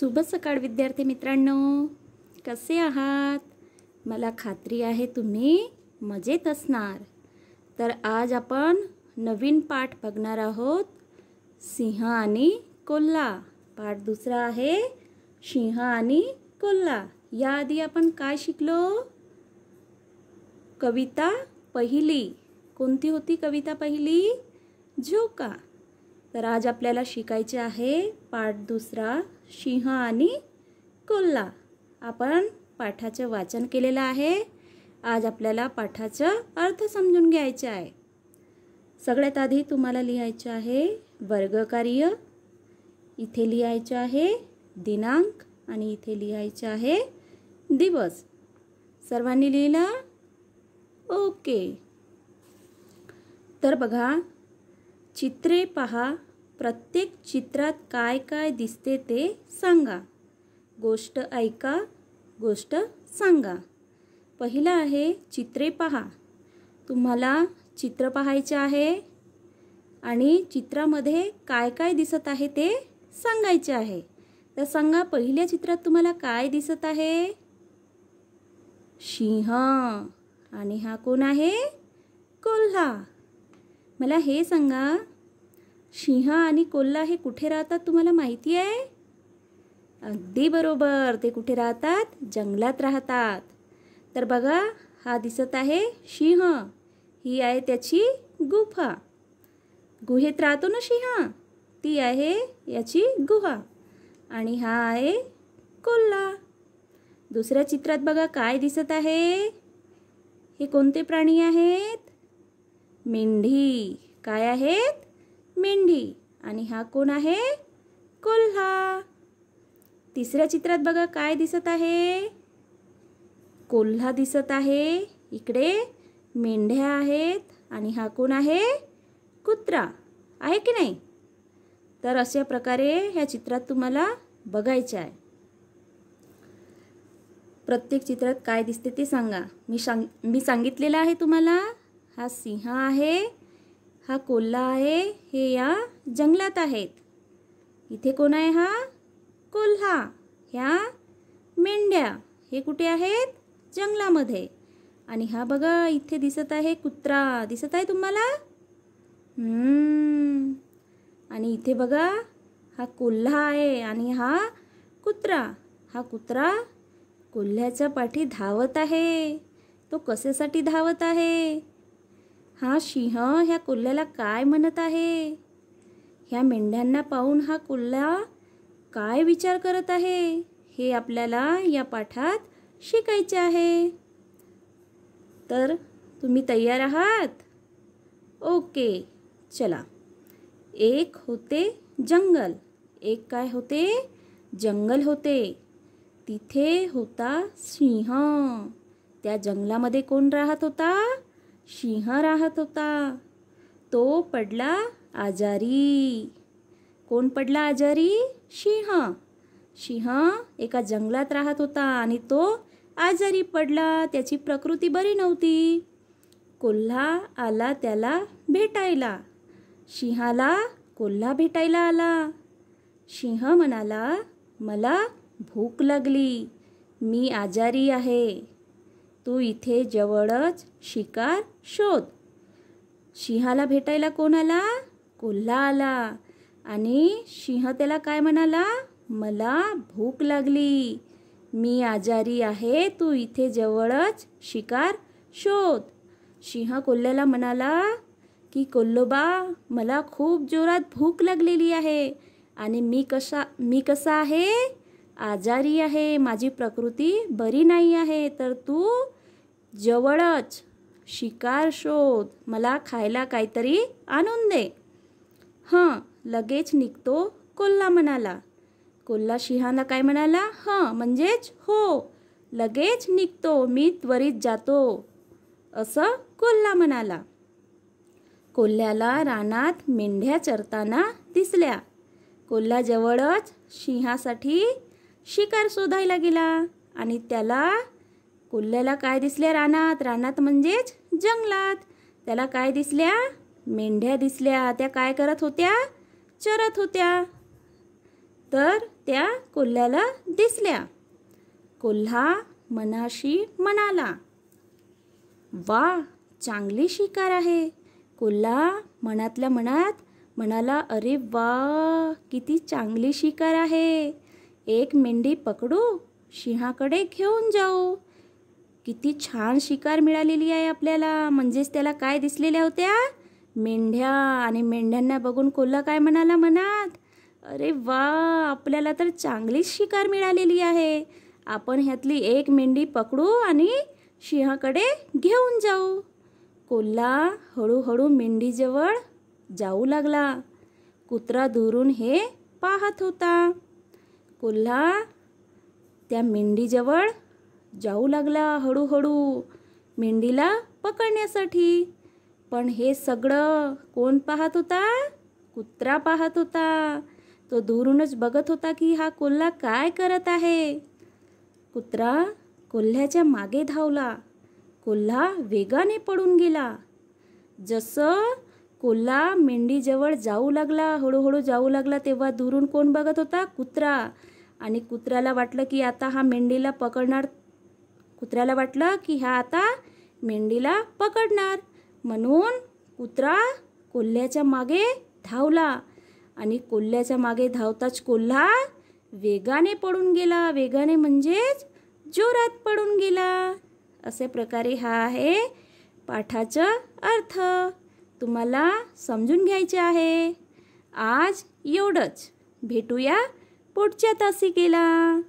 शुभ सकाळ विद्यार्थी मित्रांनो कसे आहात मला खात्री आहे तुम्ही मजेत असणार तर आज आपण नवीन पाठ बघणार आहोत सिंह आणि कोल्हा पाठ दुसरा आहे सिंह आणि कोल्हा याआधी आपण काय शिकलो कविता पहिली कोणती होती कविता पहिली झोका तर आज आपल्याला शिकायचे आहे पाठ दुसरा सिंह आणि कोल्हा आपण पाठाचं वाचन केलेलं आहे आज आपल्याला पाठाचं अर्थ समजून घ्यायचं आहे सगळ्यात आधी तुम्हाला लिहायचं आहे वर्गकार्य इथे लिहायचं आहे दिनांक आणि इथे लिहायचं आहे दिवस सर्वांनी लिहिलं ओके तर बघा चित्रे पहा प्रत्येक चित्रात काय काय दिसते ते सांगा गोष्ट ऐका गोष्ट सांगा पहिलं आहे चित्रे पहा तुम्हाला चित्र पाहायचे आहे आणि चित्रामध्ये काय काय दिसत आहे ते सांगायचे आहे तर सांगा पहिल्या चित्रात तुम्हाला काय दिसत आहे सिंह आणि हा कोण आहे कोल्हा मला हे सांगा सिंह आणि कोल्हा हे कुठे राहतात तुम्हाला माहिती आहे अगदी बरोबर ते कुठे राहतात जंगलात राहतात तर बघा हा दिसत आहे सिंह ही आहे त्याची गुफा गुहेत राहतो ना सिंह ती आहे याची गुहा आणि हा आहे कोल्हा दुसऱ्या चित्रात बघा काय दिसत आहे हे कोणते प्राणी आहेत मेंढी काय आहेत मेंढी आणि हा कोण आहे कोल्हा तिसऱ्या चित्रात बघा काय दिसत आहे कोल्हा दिसत आहे इकडे मेंढ्या आहेत आणि हा कोण आहे कुत्रा आहे की नाही तर अशा प्रकारे ह्या चित्रात तुम्हाला बघायचे आहे प्रत्येक चित्रात काय दिसते ते सांगा मी सांग मी सांगितलेलं आहे तुम्हाला हा सिंह आहे हा कोल्हा आहे हे या जंगलात आहेत इथे कोण आहे हा कोल्हा ह्या मेंढ्या हे कुठे आहेत जंगलामध्ये आणि हा बघा इथे दिसत आहे कुत्रा दिसत आहे तुम्हाला आणि इथे बघा हा कोल्हा आहे आणि हा कुत्रा हा कुत्रा कोल्ह्याच्या पाठी धावत आहे तो कशासाठी धावत आहे हा सिंह ह्या कुल्ल्याला काय म्हणत आहे ह्या मेंढ्यांना पाहून हा कुल्ला काय विचार करत आहे हे आपल्याला या पाठात शिकायचे आहे तर तुम्ही तयार आहात ओके चला एक होते जंगल एक काय होते जंगल होते तिथे होता सिंह त्या जंगलामध्ये कोण राहत होता सिंह राहत होता तो पडला आजारी कोण पडला आजारी सिंह सिंह एका जंगलात राहत होता आणि तो आजारी पडला त्याची प्रकृती बरी नव्हती कोल्हा आला त्याला भेटायला सिंहाला कोल्हा भेटायला आला सिंह म्हणाला मला भूक लागली मी आजारी आहे तू इथे जवळच शिकार शोध सिंहाला भेटायला कोण आला कोल्हा आला आणि सिंह त्याला काय म्हणाला मला भूक लागली मी आजारी आहे तू इथे जवळच शिकार शोध सिंह कोल्ह्याला म्हणाला की कोल्लोबा मला खूप जोरात भूक लागलेली आहे आणि मी कसा मी कसा आहे आजारी आहे माझी प्रकृती बरी नाही आहे तर तू जवळच शिकार शोध मला खायला काहीतरी आणून दे हं लगेच निघतो कोल्हा म्हणाला कोल्हा सिंहाला काय म्हणाला हं म्हणजेच हो लगेच निघतो मी त्वरित जातो असं कोल्हा म्हणाला कोल्ह्याला रानात मेंढ्या चरताना दिसल्या कोल्हाजवळच सिंहासाठी शिकार शोधायला गेला आणि त्याला कोल्ह्याला काय दिसल्या रानात रानात म्हणजेच जंगलात त्याला काय दिसल्या मेंढ्या दिसल्या त्या काय करत होत्या चरत होत्या तर त्या कोल्ह्याला दिसल्या कोल्हा मनाशी म्हणाला वा चांगली शिकार आहे कोल्हा मनातल्या मनात म्हणाला अरे वा किती चांगली शिकार आहे एक मेंढी पकडू सिंहाकडे घेऊन जाऊ किती छान शिकार मिळालेली आहे आपल्याला म्हणजेच त्याला काय दिसलेल्या होत्या मेंढ्या आणि मेंढ्यांना बघून कोल्हा काय म्हणाला मनात अरे वा आपल्याला तर चांगलीच शिकार मिळालेली आहे आपण ह्यातली एक मेंढी पकडू आणि सिंहाकडे घेऊन जाऊ कोल्हा हळूहळू मेंढीजवळ जाऊ लागला कुत्रा दुरून हे पाहत होता कोल्हा त्या मेंढीजवळ जाऊ लागला हळूहळू मेंढीला पकडण्यासाठी पण हे सगळं कोण पाहत होता कुत्रा पाहत होता तो दूरूनच बघत होता की हा कोल्हा काय करत आहे कुत्रा कोल्ह्याच्या मागे धावला कोल्हा वेगाने पडून गेला जसं कोल्हा मेंढीजवळ जाऊ लागला हळूहळू जाऊ लागला तेव्हा दुरून कोण बघत होता कुत्रा आणि कुत्र्याला वाटलं की आता हा मेंढीला पकडणार कुत्र्याला वाटलं की ह्या आता मेंढीला पकडणार म्हणून कुत्रा कोल्ह्याच्या मागे धावला आणि कोल्ह्याच्या मागे धावताच कोल्हा वेगाने पडून गेला वेगाने म्हणजेच जोरात पडून गेला असे प्रकारे हा आहे पाठाचा अर्थ तुम्हाला समजून घ्यायचे आहे आज एवढंच भेटूया पुढच्या तासिकेला